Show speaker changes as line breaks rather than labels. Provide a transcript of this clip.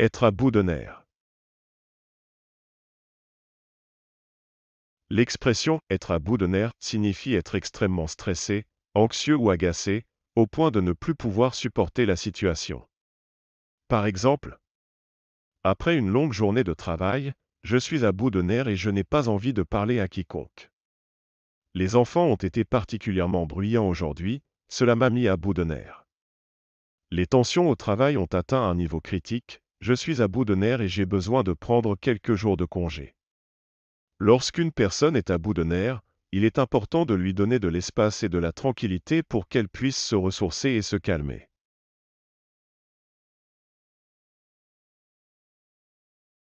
Être à bout de nerfs. L'expression être à bout de nerfs signifie être extrêmement stressé, anxieux ou agacé, au point de ne plus pouvoir supporter la situation. Par exemple, après une longue journée de travail, je suis à bout de nerfs et je n'ai pas envie de parler à quiconque. Les enfants ont été particulièrement bruyants aujourd'hui, cela m'a mis à bout de nerfs. Les tensions au travail ont atteint un niveau critique, je suis à bout de nerfs et j'ai besoin de prendre quelques jours de congé. Lorsqu'une personne est à bout de nerfs, il est important de lui donner de l'espace et de la tranquillité pour qu'elle puisse se ressourcer et se calmer.